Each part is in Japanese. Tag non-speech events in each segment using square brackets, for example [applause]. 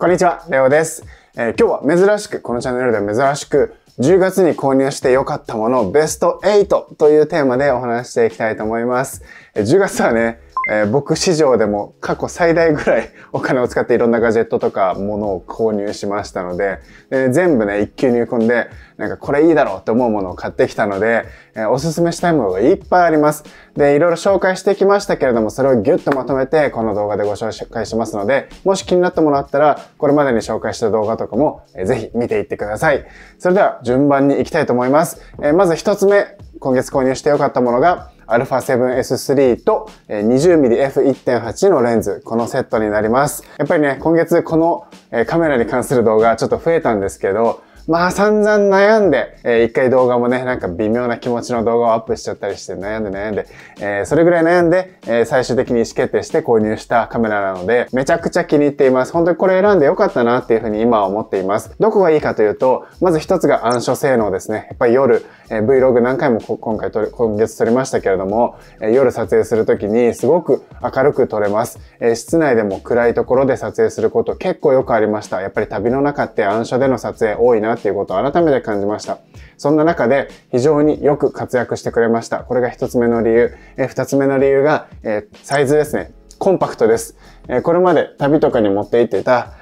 こんにちは、レオです、えー、今日は珍しく、このチャンネルでは珍しく、10月に購入して良かったものベスト8というテーマでお話していきたいと思います。えー、10月はね、えー、僕市場でも過去最大ぐらいお金を使っていろんなガジェットとか物を購入しましたので、で全部ね、一級入組んで、なんかこれいいだろうって思うものを買ってきたので、えー、おすすめしたいものがいっぱいあります。で、いろいろ紹介してきましたけれども、それをギュッとまとめてこの動画でご紹介しますので、もし気になったものあったら、これまでに紹介した動画とかも、えー、ぜひ見ていってください。それでは順番に行きたいと思います。えー、まず一つ目、今月購入してよかったものが、α7S3 と 20mmF1.8 のレンズ、このセットになります。やっぱりね、今月このカメラに関する動画ちょっと増えたんですけど、まあ散々悩んで、えー、一回動画もね、なんか微妙な気持ちの動画をアップしちゃったりして悩んで悩んで、えー、それぐらい悩んで、えー、最終的に意思決定して購入したカメラなので、めちゃくちゃ気に入っています。本当にこれ選んでよかったなっていうふうに今は思っています。どこがいいかというと、まず一つが暗所性能ですね。やっぱり夜、えー、Vlog 何回も今回撮今月撮りましたけれども、えー、夜撮影するときにすごく明るく撮れます、えー、室内でも暗いところで撮影すること結構よくありました。やっぱり旅の中って暗所での撮影多いなっていうことを改めて感じました。そんな中で非常によく活躍してくれました。これが一つ目の理由。えー、二つ目の理由が、えー、サイズですね。コンパクトです。えー、これまで旅とかに持って行ってた、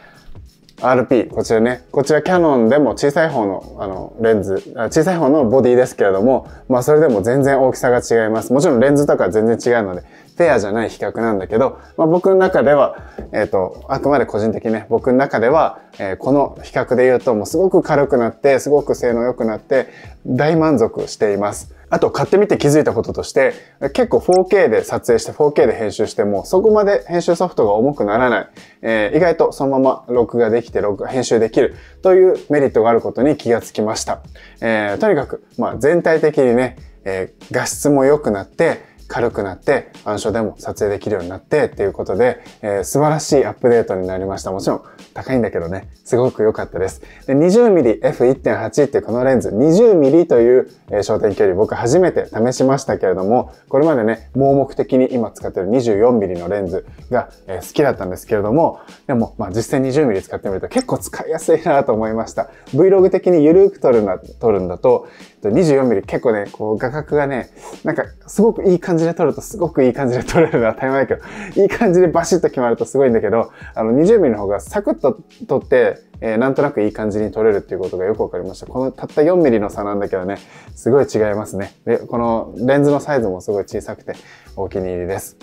RP、こちらね、こちらキャノンでも小さい方のあのレンズ、小さい方のボディですけれども、まあそれでも全然大きさが違います。もちろんレンズとか全然違うので、フェアじゃない比較なんだけど、まあ、僕の中では、えっ、ー、と、あくまで個人的にね、僕の中では、えー、この比較で言うと、もうすごく軽くなって、すごく性能良くなって、大満足しています。あと買ってみて気づいたこととして、結構 4K で撮影して 4K で編集しても、そこまで編集ソフトが重くならない。えー、意外とそのまま録画できて、録画、編集できるというメリットがあることに気がつきました。えー、とにかく、まあ全体的にね、えー、画質も良くなって、軽くなって暗所でも撮影できるようになってっていうことで、えー、素晴らしいアップデートになりました。もちろん高いんだけどね、すごく良かったです。で 20mmF1.8 ってこのレンズ 20mm という、え焦点距離僕初めて試しましたけれども、これまでね、盲目的に今使ってる 24mm のレンズが、え好きだったんですけれども、でもまあ実際 20mm 使ってみると結構使いやすいなと思いました。Vlog 的にゆるく撮るんだ撮るんだと、24mm 結構ね、こう画角がね、なんかすごくいい感じ感じで撮るとすごくいい感じで撮れるのは当たり前だけど、いい感じでバシッと決まるとすごいんだけど、あの 20mm の方がサクッと撮って、えー、なんとなくいい感じに撮れるっていうことがよくわかりました。このたった 4mm の差なんだけどね、すごい違いますね。で、このレンズのサイズもすごい小さくてお気に入りです。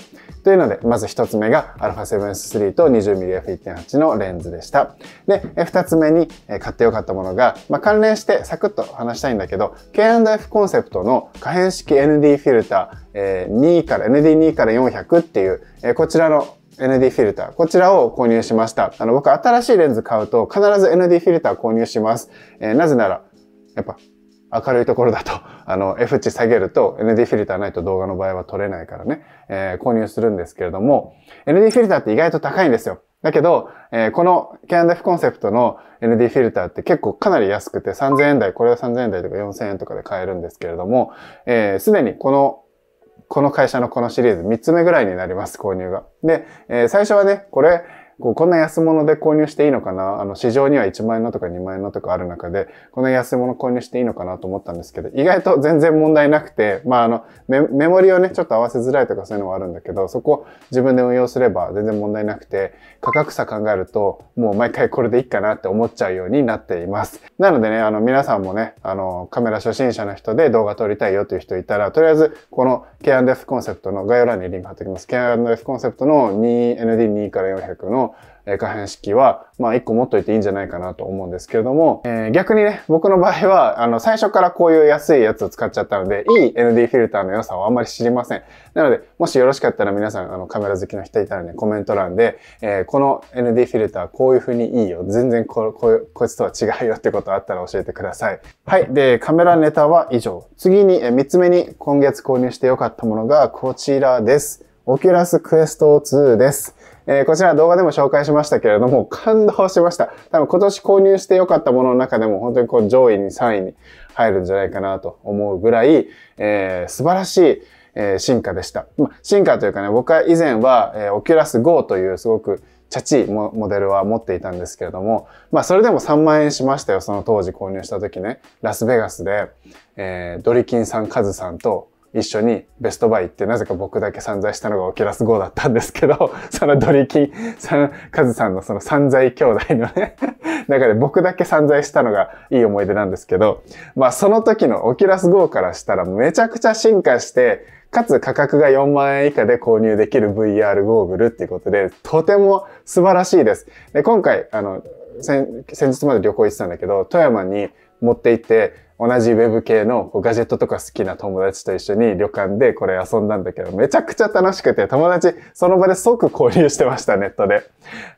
というので、まず1つ目が α7S3 と 20mmF1.8 のレンズでした。で、2つ目に買ってよかったものが、まあ、関連してサクッと話したいんだけど、K&F コンセプトの可変式 ND フィルター2から ND2 から400っていう、こちらの ND フィルター。こちらを購入しました。あの、僕新しいレンズ買うと必ず ND フィルター購入します。えー、なぜなら、やっぱ明るいところだと、[laughs] あの、F 値下げると ND フィルターないと動画の場合は撮れないからね、えー、購入するんですけれども、ND フィルターって意外と高いんですよ。だけど、えー、この K&F コンセプトの ND フィルターって結構かなり安くて3000円台、これは3000円台とか4000円とかで買えるんですけれども、す、えー、で、にこのこの会社のこのシリーズ3つ目ぐらいになります、購入が。で、えー、最初はね、これ、こうこんな安物で購入していいのかなあの、市場には1万円のとか2万円のとかある中で、こんな安物購入していいのかなと思ったんですけど、意外と全然問題なくて、まあ、あのメ、メモリをね、ちょっと合わせづらいとかそういうのはあるんだけど、そこ自分で運用すれば全然問題なくて、価格差考えると、もう毎回これでいいかなって思っちゃうようになっています。なのでね、あの、皆さんもね、あの、カメラ初心者の人で動画撮りたいよという人いたら、とりあえず、この K&F コンセプトの概要欄にリンク貼っておきます。K&F コンセプトの 2ND2 から400のの可変式は、まあ、1個持っといていいんじゃないかなと思うんですけれども、えー、逆にね、僕の場合は、あの、最初からこういう安いやつを使っちゃったので、いい ND フィルターの良さをあんまり知りません。なので、もしよろしかったら皆さん、あの、カメラ好きの人いたらね、コメント欄で、えー、この ND フィルターこういう風にいいよ。全然こ、こ、こいつとは違うよってことあったら教えてください。はい。で、カメラネタは以上。次に、え3つ目に今月購入して良かったものがこちらです。オキュラスクエスト2です。えー、こちら動画でも紹介しましたけれども、[laughs] 感動しました。多分今年購入して良かったものの中でも本当にこう上位に3位に入るんじゃないかなと思うぐらい、えー、素晴らしい、えー、進化でした。まあ、進化というかね、僕は以前は、えー、キュラス u Go というすごくチャチーモデルは持っていたんですけれども、まあそれでも3万円しましたよ、その当時購入した時ね。ラスベガスで、えー、ドリキンさん、カズさんと一緒にベストバイって、なぜか僕だけ散財したのがオキラスゴーだったんですけど、[laughs] そのドリキンさん、カズさんのその散財兄弟のね、[laughs] 中で僕だけ散財したのがいい思い出なんですけど、まあその時のオキラスゴーからしたらめちゃくちゃ進化して、かつ価格が4万円以下で購入できる VR ゴーグルっていうことで、とても素晴らしいです。で、今回、あの、先日まで旅行行ってたんだけど、富山に持って行って、同じウェブ系のガジェットとか好きな友達と一緒に旅館でこれ遊んだんだけど、めちゃくちゃ楽しくて、友達その場で即交流してました、ネットで。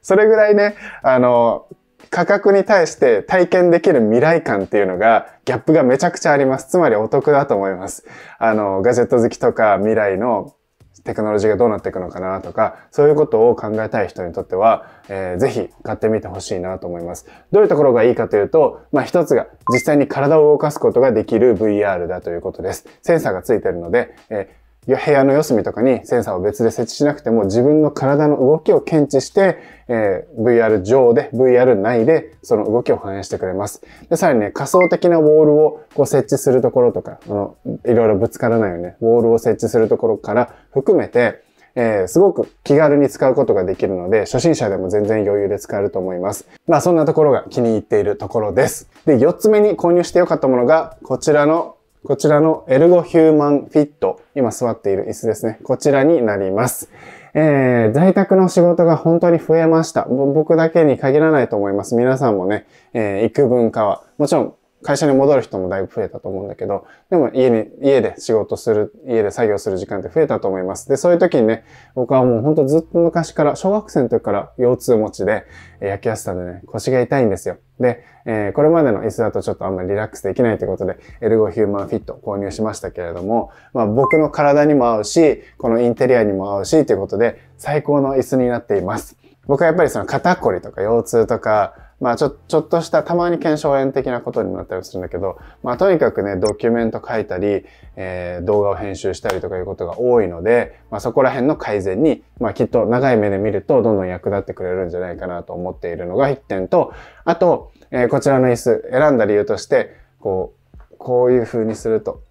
それぐらいね、あの、価格に対して体験できる未来感っていうのが、ギャップがめちゃくちゃあります。つまりお得だと思います。あの、ガジェット好きとか未来のテクノロジーがどうなっていくのかなとか、そういうことを考えたい人にとっては、えー、ぜひ買ってみてほしいなと思います。どういうところがいいかというと、まあ一つが実際に体を動かすことができる VR だということです。センサーがついてるので、えー部屋の四隅とかにセンサーを別で設置しなくても自分の体の動きを検知して、えー、VR 上で、VR 内でその動きを反映してくれます。で、さらにね、仮想的なウォールをこう設置するところとか、あの、いろいろぶつからないよね、ウォールを設置するところから含めて、えー、すごく気軽に使うことができるので、初心者でも全然余裕で使えると思います。まあそんなところが気に入っているところです。で、4つ目に購入して良かったものが、こちらのこちらのエルゴヒューマンフィット、今座っている椅子ですね。こちらになります。えー、在宅の仕事が本当に増えました。僕だけに限らないと思います。皆さんもね、えー、幾分かは。もちろん、会社に戻る人もだいぶ増えたと思うんだけど、でも家に、家で仕事する、家で作業する時間って増えたと思います。で、そういう時にね、僕はもうほんとずっと昔から、小学生の時から腰痛持ちで、えー、焼きやすさでね、腰が痛いんですよ。で、えー、これまでの椅子だとちょっとあんまりリラックスできないということで、エルゴヒューマンフィット購入しましたけれども、まあ僕の体にも合うし、このインテリアにも合うし、ということで、最高の椅子になっています。僕はやっぱりその肩こりとか腰痛とか、まあちょ、ちょっとしたたまに検証炎的なことになったりするんだけど、まあとにかくね、ドキュメント書いたり、えー、動画を編集したりとかいうことが多いので、まあそこら辺の改善に、まあきっと長い目で見るとどんどん役立ってくれるんじゃないかなと思っているのが一点と、あと、えー、こちらの椅子選んだ理由として、こう、こういう風にすると、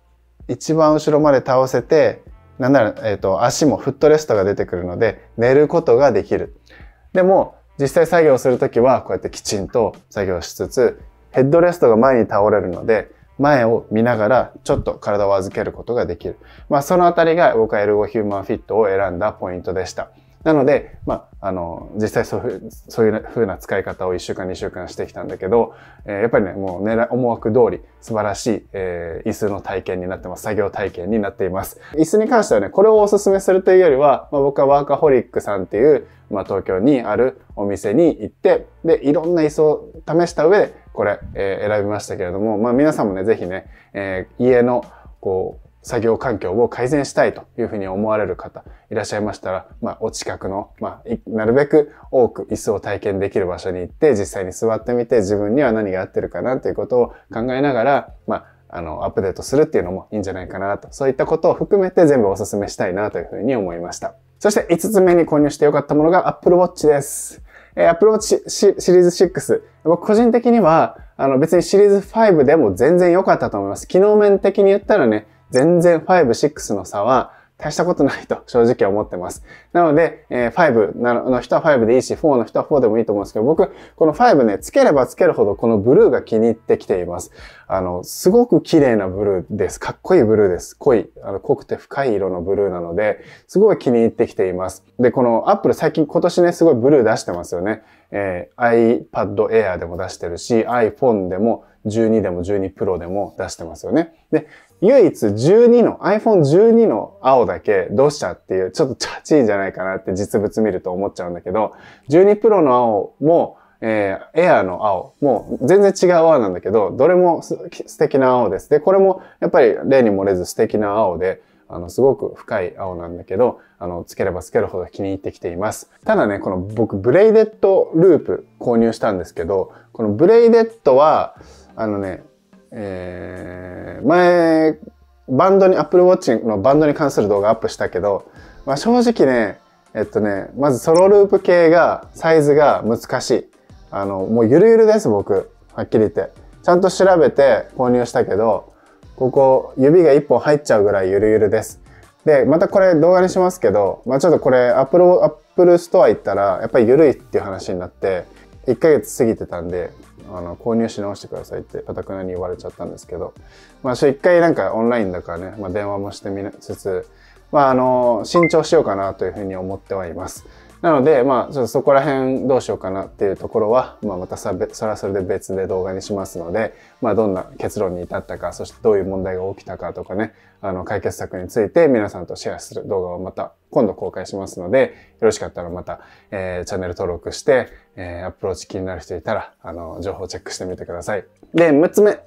一番後ろまで倒せて、なんなら、えっ、ー、と、足もフットレストが出てくるので、寝ることができる。でも、実際作業するときはこうやってきちんと作業しつつ、ヘッドレストが前に倒れるので、前を見ながらちょっと体を預けることができる。まあそのあたりが僕はエルゴヒューマンフィットを選んだポイントでした。なので、まあ、あの、実際そういう、そういう風な使い方を1週間、2週間してきたんだけど、えー、やっぱりね、もう狙思惑通り素晴らしい、えー、椅子の体験になってます。作業体験になっています。椅子に関してはね、これをお勧めするというよりは、まあ、僕はワーカホリックさんっていう、まあ、東京にあるお店に行って、で、いろんな椅子を試した上で、これ、えー、選びましたけれども、まあ、皆さんもね、ぜひね、えー、家の、こう、作業環境を改善したいというふうに思われる方いらっしゃいましたら、まあ、お近くの、まあ、なるべく多く椅子を体験できる場所に行って、実際に座ってみて、自分には何が合ってるかなということを考えながら、まあ、あの、アップデートするっていうのもいいんじゃないかなと、そういったことを含めて全部お勧めしたいなというふうに思いました。そして5つ目に購入してよかったものが Apple Watch です。え Apple Watch シシリーズ6。僕個人的には、あの別にシリーズ5でも全然良かったと思います。機能面的に言ったらね、全然5、6の差は大したことないと正直思ってます。なので、5の人は5でいいし、4の人は4でもいいと思うんですけど、僕、この5ね、つければつけるほどこのブルーが気に入ってきています。あの、すごく綺麗なブルーです。かっこいいブルーです。濃い、あの濃くて深い色のブルーなので、すごい気に入ってきています。で、このアップル最近今年ね、すごいブルー出してますよね。えー、iPad Air でも出してるし、iPhone でも12でも12 Pro でも出してますよね。で、唯一12の、iPhone12 の青だけどうしたっていう、ちょっとチャチいじゃないかなって実物見ると思っちゃうんだけど、12 Pro の青も、えー、エアの青もう全然違う青なんだけど、どれも素敵な青です。で、これもやっぱり例に漏れず素敵な青で、あの、すごく深い青なんだけど、あの、つければつけるほど気に入ってきています。ただね、この僕、ブレイデッドループ購入したんですけど、このブレイデッドは、あのね、えー、前、バンドに、Apple Watch のバンドに関する動画アップしたけど、まあ、正直ね、えっとね、まずソロループ系が、サイズが難しい。あの、もうゆるゆるです、僕。はっきり言って。ちゃんと調べて購入したけど、ここ、指が1本入っちゃうぐらいゆるゆるです。で、またこれ動画にしますけど、まあ、ちょっとこれ Apple, Apple Store 行ったら、やっぱり緩いっていう話になって、1ヶ月過ぎてたんで、あの購入し直してくださいってかたくなに言われちゃったんですけど、まあ、一回なんかオンラインだからね、まあ、電話もしてみつつ、まあ、あの、慎重しようかなというふうに思ってはいます。なので、まあ、そこら辺どうしようかなっていうところは、まあ、またそれはそれで別で動画にしますので、まあ、どんな結論に至ったか、そしてどういう問題が起きたかとかね、あの、解決策について皆さんとシェアする動画をまた今度公開しますので、よろしかったらまた、えー、チャンネル登録して、えー、アプローチ気になる人いたら、あの、情報チェックしてみてください。で、6つ目。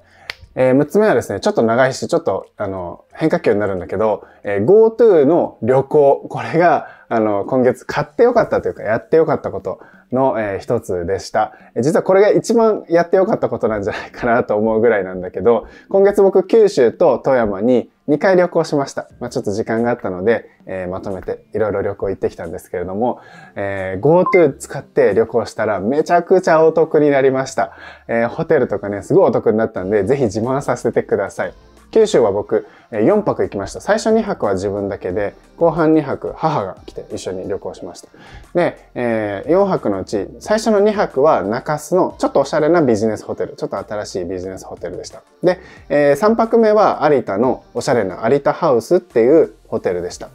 えー、6つ目はですね、ちょっと長いし、ちょっと、あの、変化球になるんだけど、えー、GoTo の旅行、これが、あの、今月買ってよかったというか、やってよかったことの、えー、一つでした。実はこれが一番やってよかったことなんじゃないかなと思うぐらいなんだけど、今月僕九州と富山に2回旅行しました。まあ、ちょっと時間があったので、えー、まとめていろいろ旅行行ってきたんですけれども、えー、GoTo 使って旅行したらめちゃくちゃお得になりました。えー、ホテルとかね、すごいお得になったんで、ぜひ自慢させてください。九州は僕、4泊行きました。最初2泊は自分だけで、後半2泊母が来て一緒に旅行しました。で、えー、4泊のうち、最初の2泊は中洲のちょっとおしゃれなビジネスホテル、ちょっと新しいビジネスホテルでした。で、えー、3泊目は有田のおしゃれな有田ハウスっていうホテルでした。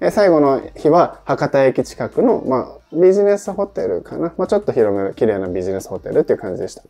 で、最後の日は博多駅近くの、まあ、ビジネスホテルかな。まあ、ちょっと広め綺麗なビジネスホテルっていう感じでした。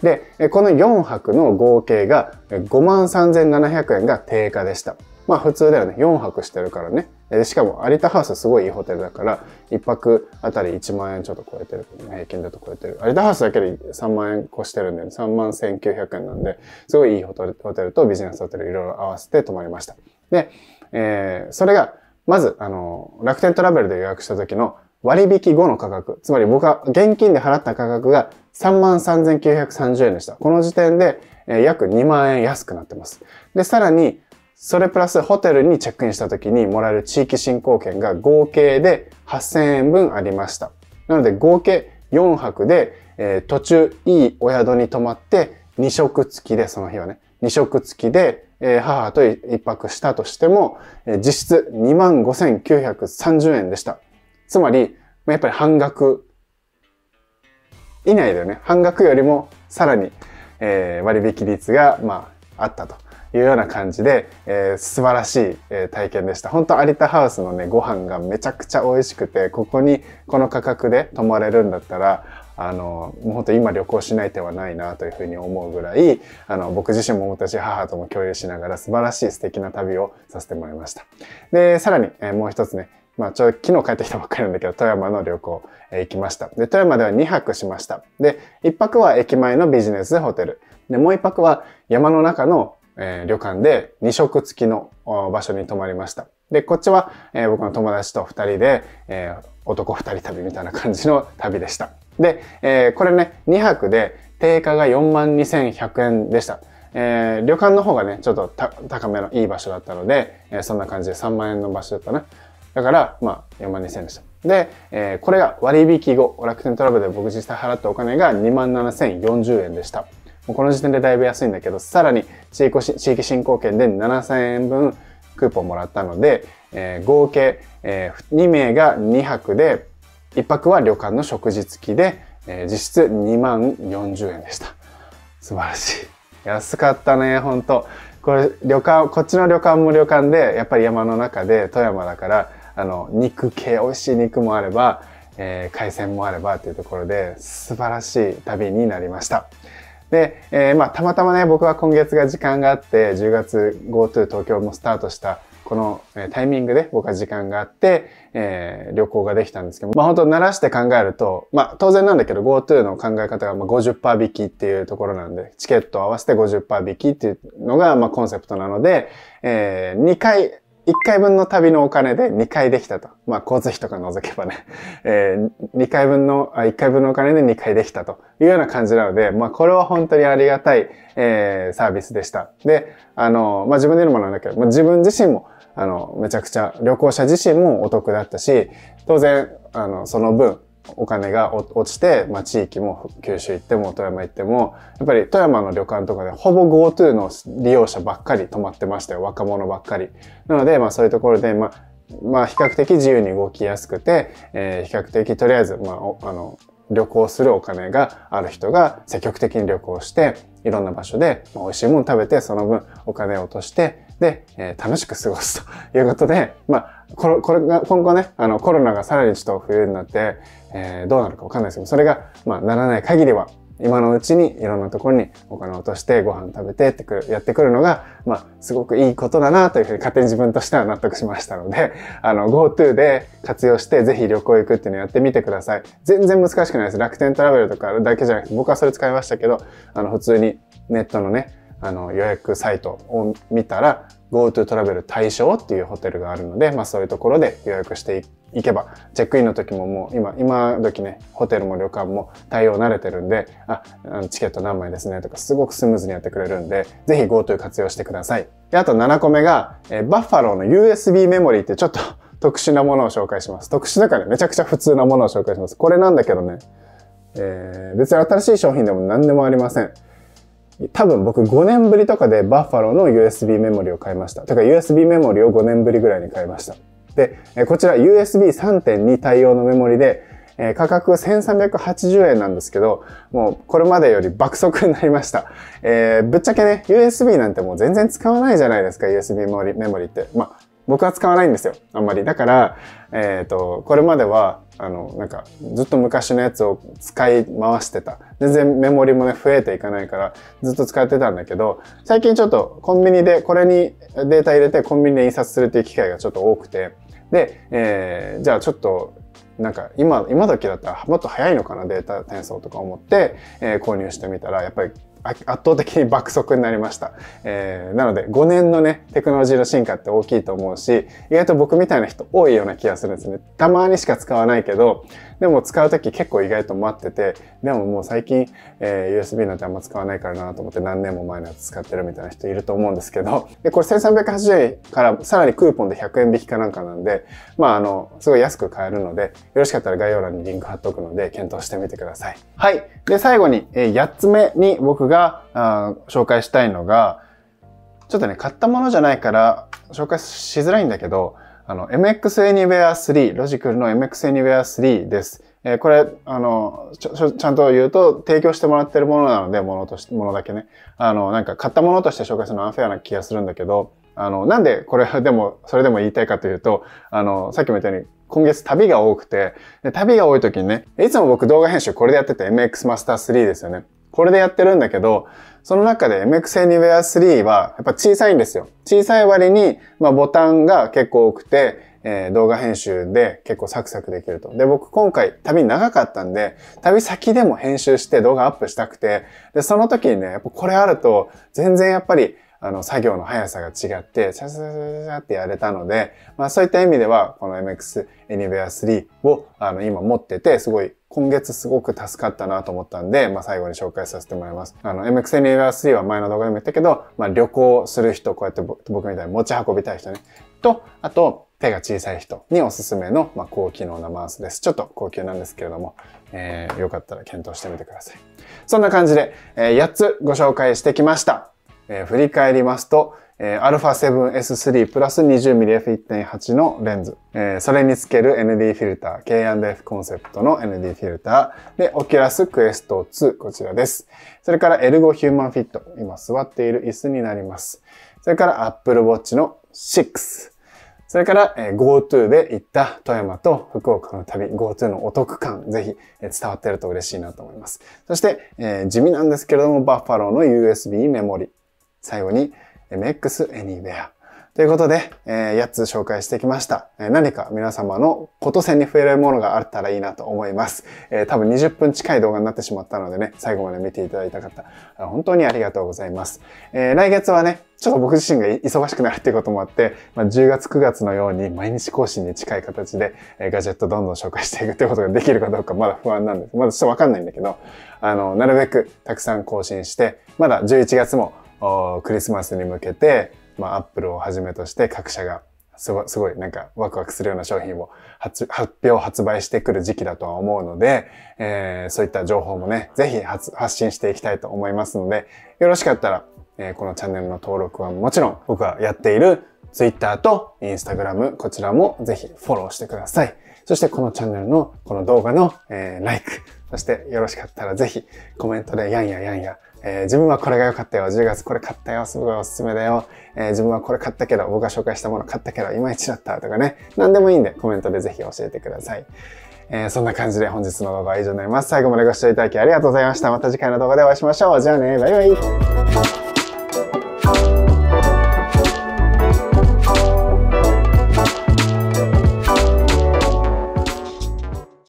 で、この4泊の合計が53,700円が定価でした。まあ普通だよね。4泊してるからね。しかも有田ハウスすごいいいホテルだから、1泊あたり1万円ちょっと超えてる。平均だと超えてる。有田ハウスだけで3万円越してるんで、ね、3万1900円なんで、すごいいいホテルとビジネスホテルいろいろ合わせて泊まりました。で、えー、それがまず、あの、楽天トラベルで予約した時の割引後の価格、つまり僕は現金で払った価格が33,930円でした。この時点で、えー、約2万円安くなってます。で、さらに、それプラスホテルにチェックインした時にもらえる地域振興券が合計で8000円分ありました。なので合計4泊で、えー、途中いいお宿に泊まって2食付きで、その日はね、2食付きで、え母と一泊したとしても、え実質25,930円でした。つまり、やっぱり半額以内だよね。半額よりもさらに、え割引率が、まあ、あったと。いうような感じで、えー、素晴らしい、え体験でした。本当有田ハウスのね、ご飯がめちゃくちゃ美味しくて、ここにこの価格で泊まれるんだったら、あの、もう本当今旅行しない手はないなというふうに思うぐらい、あの、僕自身も私母とも共有しながら素晴らしい素敵な旅をさせてもらいました。で、さらに、えー、もう一つね、まあ、ちょ、昨日帰ってきたばっかりなんだけど、富山の旅行、えー、行きました。で、富山では2泊しました。で、1泊は駅前のビジネスホテル。で、もう1泊は山の中のえー、旅館で2食付きの場所に泊まりました。で、こっちは、えー、僕の友達と2人で、えー、男2人旅みたいな感じの旅でした。で、えー、これね、2泊で定価が42,100円でした。えー、旅館の方がね、ちょっと高めのいい場所だったので、えー、そんな感じで3万円の場所だったな。だから、まあ、4万2000円でした。で、えー、これが割引後、楽天トラブルで僕実際払ったお金が27,040円でした。もうこの時点でだいぶ安いんだけど、さらに地域地域振興券で7000円分クーポンもらったので、えー、合計、えー、2名が2泊で、1泊は旅館の食事付きで、えー、実質2万40円でした。素晴らしい。安かったね、ほんと。これ、旅館、こっちの旅館も旅館で、やっぱり山の中で、富山だから、あの、肉系、美味しい肉もあれば、えー、海鮮もあればっていうところで、素晴らしい旅になりました。で、えー、まあ、たまたまね、僕は今月が時間があって、10月 GoTo 東京もスタートしたこのタイミングで僕は時間があって、えー、旅行ができたんですけど、まあ本当鳴らして考えると、まあ当然なんだけど GoTo の考え方がま50%引きっていうところなんで、チケットを合わせて50%引きっていうのがまコンセプトなので、えー、2回1回分の旅のお金で2回できたと。まあ、交通費とか除けばね、[laughs] えー、2回分の、あ、1回分のお金で2回できたというような感じなので、まあ、これは本当にありがたい、えー、サービスでした。で、あの、まあ、自分で言うのもなんだけど、まあ、自分自身も、あの、めちゃくちゃ、旅行者自身もお得だったし、当然、あの、その分、お金が落ちて、まあ、地域も九州行っても富山行ってもやっぱり富山の旅館とかでほぼ GoTo の利用者ばっかり泊まってましたよ若者ばっかり。なので、まあ、そういうところで、まあまあ、比較的自由に動きやすくて、えー、比較的とりあえず、まあ、あの旅行するお金がある人が積極的に旅行していろんな場所で、まあ、美味しいもの食べてその分お金を落としてで、えー、楽しく過ごすということで、まあ、これ、これが、今後ね、あの、コロナがさらにちょっと冬になって、えー、どうなるかわかんないですけど、それが、まあ、ならない限りは、今のうちにいろんなところにお金を落としてご飯食べてってくる、やってくるのが、まあ、すごくいいことだなというふうに勝手に自分としては納得しましたので、あの、GoTo で活用してぜひ旅行行くっていうのをやってみてください。全然難しくないです。楽天トラベルとかだけじゃなくて、僕はそれ使いましたけど、あの、普通にネットのね、あの予約サイトを見たら GoTo トラベル対象っていうホテルがあるので、まあ、そういうところで予約していけばチェックインの時ももう今今時ねホテルも旅館も対応慣れてるんであチケット何枚ですねとかすごくスムーズにやってくれるんで是非 GoTo 活用してくださいであと7個目が、えバッファローの USB メモリーってちょっと [laughs] 特殊なものを紹介します特殊だからめちゃくちゃ普通なものを紹介しますこれなんだけどねえー、別に新しい商品でも何でもありません。多分僕5年ぶりとかでバッファローの USB メモリを買いました。だから USB メモリを5年ぶりぐらいに買いました。で、こちら USB3.2 対応のメモリで、え価格1380円なんですけど、もうこれまでより爆速になりました。えー、ぶっちゃけね、USB なんてもう全然使わないじゃないですか、USB メモリメモリって。まあ、僕は使わないんですよ、あんまり。だから、えっ、ー、と、これまではあの、なんか、ずっと昔のやつを使い回してた。全然メモリもね、増えていかないから、ずっと使ってたんだけど、最近ちょっとコンビニで、これにデータ入れてコンビニで印刷するっていう機会がちょっと多くて、で、えー、じゃあちょっと、なんか今、今時だったらもっと早いのかな、データ転送とか思って、えー、購入してみたら、やっぱり圧倒的に爆速になりました。えー、なので5年のね、テクノロジーの進化って大きいと思うし、意外と僕みたいな人多いような気がするんですね。たまにしか使わないけど、でも使う時結構意外と待ってて、でももう最近、えー、USB なんてあんま使わないからなと思って何年も前のやつ使ってるみたいな人いると思うんですけど、で、これ1380円からさらにクーポンで100円引きかなんかなんで、まああの、すごい安く買えるので、よろしかったら概要欄にリンク貼っとくので検討してみてください。はい。で、最後に、えー、8つ目に僕があ紹介したいのが、ちょっとね、買ったものじゃないから紹介しづらいんだけど、あの、m x a n y w e r e 3ロジクルの m x a n y w e r e 3です。えー、これ、あのちょ、ちゃんと言うと、提供してもらってるものなので、ものとして、ものだけね。あの、なんか買ったものとして紹介するのはアンフェアな気がするんだけど、あの、なんでこれでも、それでも言いたいかというと、あの、さっきも言ったように、今月旅が多くて、で旅が多い時にね、いつも僕動画編集これでやってて MX マスター3ですよね。これでやってるんだけど、その中で m x a n y w e r e 3はやっぱ小さいんですよ。小さい割に、まあ、ボタンが結構多くて、え動画編集で結構サクサクできると。で、僕今回旅長かったんで、旅先でも編集して動画アップしたくて、で、その時にね、やっぱこれあると、全然やっぱりあの、作業の速さが違って、シャシャシャシャってやれたので、まあそういった意味では、この MX Anywhere 3を、あの、今持ってて、すごい、今月すごく助かったなと思ったんで、まあ最後に紹介させてもらいます。あの、MX Anywhere 3は前の動画でも言ったけど、まあ旅行する人、こうやって僕みたいに持ち運びたい人ね。と、あと、手が小さい人におすすめの、まあ、高機能なマウスです。ちょっと高級なんですけれども、えー、よかったら検討してみてください。そんな感じで、えー、8つご紹介してきました。えー、振り返りますと、え α7S3 プラス 20mmF1.8 のレンズ、えー、それにつける ND フィルター、K&F コンセプトの ND フィルター、で、Oculus Quest 2、こちらです。それから L5 g o Human Fit、今座っている椅子になります。それから Apple Watch の6、それから、えー、GoTo で行った富山と福岡の旅、GoTo のお得感、ぜひ、え伝わってると嬉しいなと思います。そして、えー、地味なんですけれども、バッファローの USB メモリ最後に MX Anywhere。ということで、えー、8つ紹介してきました。えー、何か皆様のこと線に触れるものがあったらいいなと思います。えー、多分20分近い動画になってしまったのでね、最後まで見ていただいた方、本当にありがとうございます。えー、来月はね、ちょっと僕自身が忙しくなるっていうこともあって、まあ、10月9月のように毎日更新に近い形で、えー、ガジェットどんどん紹介していくってことができるかどうかまだ不安なんです。まだちょっとわかんないんだけど、あの、なるべくたくさん更新して、まだ11月もクリスマスに向けて、まあ、アップルをはじめとして各社がすごすごいなんかワクワクするような商品を発表発売してくる時期だとは思うので、えー、そういった情報もね、ぜひ発信していきたいと思いますので、よろしかったら、えー、このチャンネルの登録はもちろん僕がやっている Twitter と Instagram こちらもぜひフォローしてください。そしてこのチャンネルのこの動画の、えー、LIKE、そしてよろしかったらぜひコメントでやんややんやえー、自分はこれが良かったよ、10月これ買ったよ、すごいおすすめだよ、えー、自分はこれ買ったけど、僕が紹介したもの買ったけど、いまいちだったとかね、何でもいいんでコメントでぜひ教えてください。えー、そんな感じで本日の動画は以上になります。最後までご視聴いただきありがとうございました。また次回の動画でお会いしましょう。じゃあね、バイバイ。